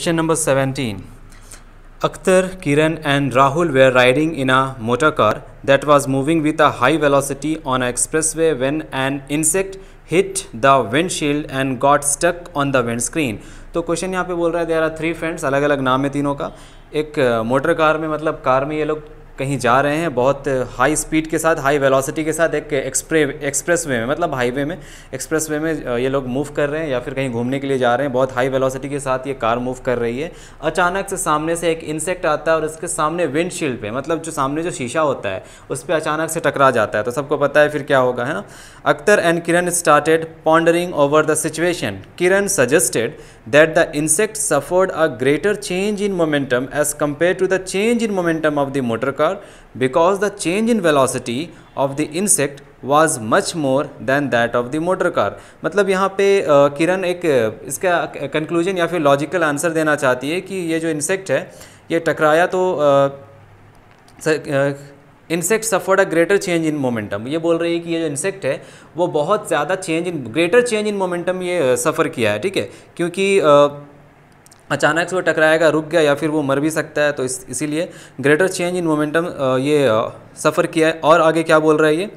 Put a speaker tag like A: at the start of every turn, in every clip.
A: question number seventeen Akhtar Kiran and Rahul were riding in a motor car that was moving with a high velocity on a expressway when an insect hit the windshield and got stuck on the windscreen तो question यहाँ पे बोल रहा है there are three friends अलग अलग नाम है तीनों का एक मोटर कार में मतलब कार में ये लोग कहीं जा रहे हैं बहुत हाई स्पीड के साथ हाई वेलोसिटी के साथ एक एक्सप्रे एक्सप्रेस वे में मतलब हाईवे में एक्सप्रेस वे में ये लोग मूव कर रहे हैं या फिर कहीं घूमने के लिए जा रहे हैं बहुत हाई वेलोसिटी के साथ ये कार मूव कर रही है अचानक से सामने से एक इंसेक्ट आता है और इसके सामने विंडशील्ड पे मतलब जो सामने जो शीशा होता है उस पर अचानक से टकरा जाता है तो सबको पता है फिर क्या होगा है ना Akhtar and Kiran started pondering over the situation Kiran suggested that the insect suffered a greater change in momentum as compared to the change in momentum of the motor car because the change in velocity of the insect was much more than that of the motor car मतलब यहाँ पे किरण एक इसका conclusion या फिर logical answer देना चाहती है कि ये जो इंसेक्ट है ये टकराया तो insect suffered a greater change in momentum ये बोल रही है कि ये जो इंसेक्ट है वो बहुत ज़्यादा change in greater change in momentum ये सफ़र किया है ठीक है क्योंकि अचानक से वो टकराएगा रुक गया या फिर वो मर भी सकता है तो इस इसीलिए ग्रेटर चेंज इन मोमेंटम ये सफ़र किया है और आगे क्या बोल रहा है ये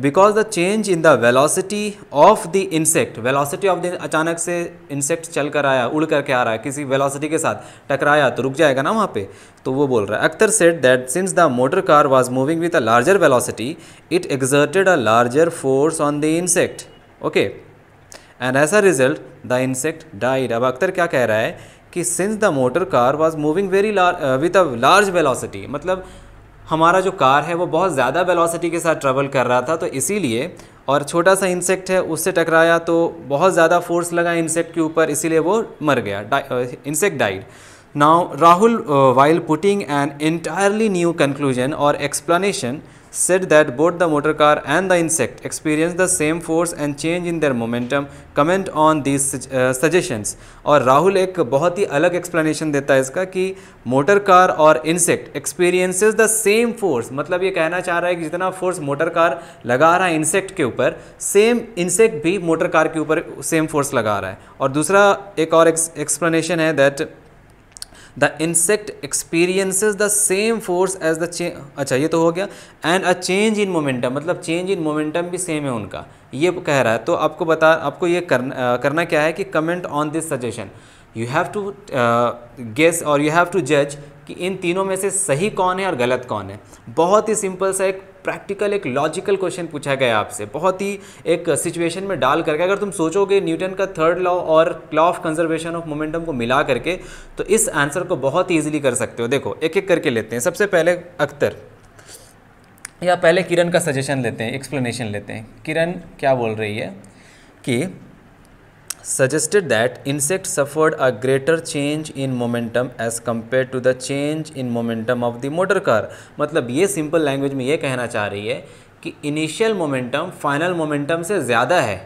A: because the change in the velocity of the insect velocity of the अचानक से इंसेक्ट चल कर आया उड़ करके आ रहा है किसी वेलोसिटी के साथ टकराया तो रुक जाएगा ना वहाँ पे तो वो बोल रहा है Akhtar said that since the motor car was moving with a larger velocity it exerted a larger force on the insect okay and as a result the insect died अब अख्तर क्या कह रहा है कि since the motor car was moving very with a large velocity मतलब हमारा जो car है वो बहुत ज़्यादा वेलोसिटी के साथ ट्रेवल कर रहा था तो इसीलिए और छोटा सा इंसेक्ट है उससे टकराया तो बहुत ज़्यादा फोर्स लगा इंसेक्ट के ऊपर इसीलिए वो मर गया insect died now Rahul while putting an entirely new conclusion और explanation said that both the motor car and the insect experience the same force and change in their momentum comment on these uh, suggestions और राहुल एक बहुत ही अलग explanation देता है इसका कि motor car और insect experiences the same force मतलब ये कहना चाह रहा है कि जितना फोर्स मोटर कार लगा रहा है इंसेक्ट के ऊपर सेम इंसेक्ट भी मोटर कार के ऊपर सेम फोर्स लगा रहा है और दूसरा एक और एक्सप्लेनेशन है that the insect experiences the same force as the अच्छा ये तो हो गया and a change in momentum मतलब चेंज इन मोमेंटम भी सेम है उनका ये कह रहा है तो आपको बता आपको ये करना करना क्या है कि comment on this suggestion you have to guess और यू हैव टू जज कि इन तीनों में से सही कौन है और गलत कौन है बहुत ही सिंपल सा एक प्रैक्टिकल एक लॉजिकल क्वेश्चन पूछा गया आपसे बहुत ही एक सिचुएशन में डाल करके अगर तुम सोचोगे न्यूटन का थर्ड लॉ और law of conservation of momentum को मिला करके तो इस आंसर को बहुत ही ईजिली कर सकते हो देखो एक एक करके लेते हैं सबसे पहले अख्तर या पहले किरण का सजेशन लेते हैं एक्सप्लेनेशन लेते हैं किरण क्या बोल रही है कि suggested that insects suffered a greater change in momentum as compared to the change in momentum of the motor car मतलब ये simple language में ये कहना चाह रही है कि initial momentum final momentum से ज़्यादा है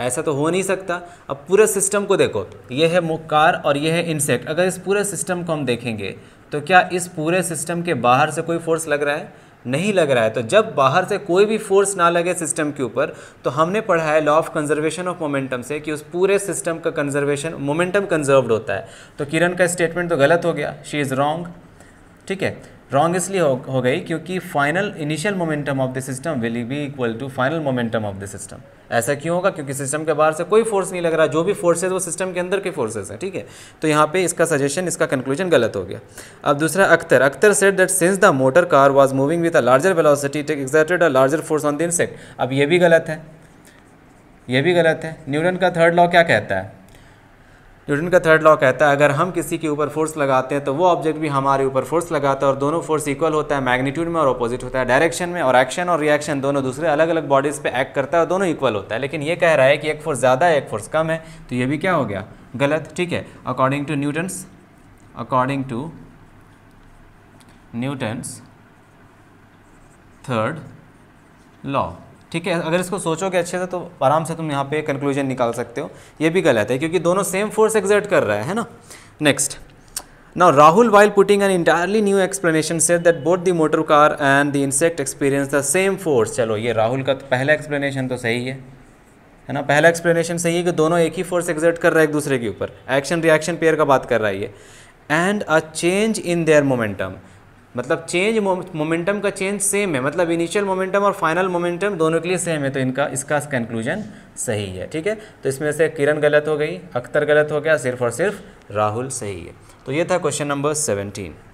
A: ऐसा तो हो नहीं सकता अब पूरे सिस्टम को देखो ये है कार और ये है इंसेक्ट अगर इस पूरे सिस्टम को हम देखेंगे तो क्या इस पूरे सिस्टम के बाहर से कोई फोर्स लग रहा है नहीं लग रहा है तो जब बाहर से कोई भी फोर्स ना लगे सिस्टम के ऊपर तो हमने पढ़ा है law of conservation of momentum से कि उस पूरे सिस्टम का कंजर्वेशन मोमेंटम कंजर्वड होता है तो किरण का स्टेटमेंट तो गलत हो गया शी इज़ रॉन्ग ठीक है रॉन्ग इसलिए हो, हो गई क्योंकि final initial momentum of the system will be equal to final momentum of the system ऐसा क्यों होगा क्योंकि सिस्टम के बाहर से कोई फोर्स नहीं लग रहा जो भी फोर्सेज वो सिस्टम के अंदर के फोर्सेज हैं ठीक है तो यहाँ पे इसका सजेशन इसका कंक्लूजन गलत हो गया अब दूसरा Akhtar Akhtar said that since the motor car was moving with a larger velocity take exerted a larger force on the insect अब ये भी गलत है ये भी गलत है न्यूटन का थर्ड लॉ क्या कहता है न्यूटन का थर्ड लॉ कहता है अगर हम किसी के ऊपर फोर्स लगाते हैं तो वो ऑब्जेक्ट भी हमारे ऊपर फोर्स लगाता है और दोनों फोर्स इक्वल होता है मैग्नीट्यूड में और अपोजिट होता है डायरेक्शन में और एक्शन और रिएक्शन दोनों दूसरे अलग अलग बॉडीज़ पे एक्ट करता है और दोनों इक्वल होता है लेकिन ये कह रहा है कि एक फोर्स ज़्यादा है एक फोर्स कम है तो ये भी क्या हो गया गलत ठीक है according to Newton's according to Newton's third law ठीक है अगर इसको सोचोगे अच्छे से तो आराम से तुम यहाँ पे कंक्लूजन निकाल सकते हो ये भी गलत है क्योंकि दोनों सेम फोर्स एग्जर्ट कर रहे हैं है ना next now Rahul while putting an entirely new explanation says that both the motor car and the insect experience the same force चलो ये राहुल का तो पहला एक्सप्लेनेशन तो सही है है ना पहला एक्सप्लेनेशन सही है कि दोनों एक ही फोर्स एग्जर्ट कर रहा है एक दूसरे के ऊपर एक्शन रिएक्शन पेयर का बात कर रहा है ये and a change in their momentum मतलब चेंज मोमेंटम का चेंज सेम है मतलब इनिशियल मोमेंटम और फाइनल मोमेंटम दोनों के लिए सेम है तो इनका इसका कंक्लूजन सही है ठीक है तो इसमें से किरण गलत हो गई अख्तर गलत हो गया सिर्फ और सिर्फ राहुल सही है तो ये था क्वेश्चन नंबर सेवनटीन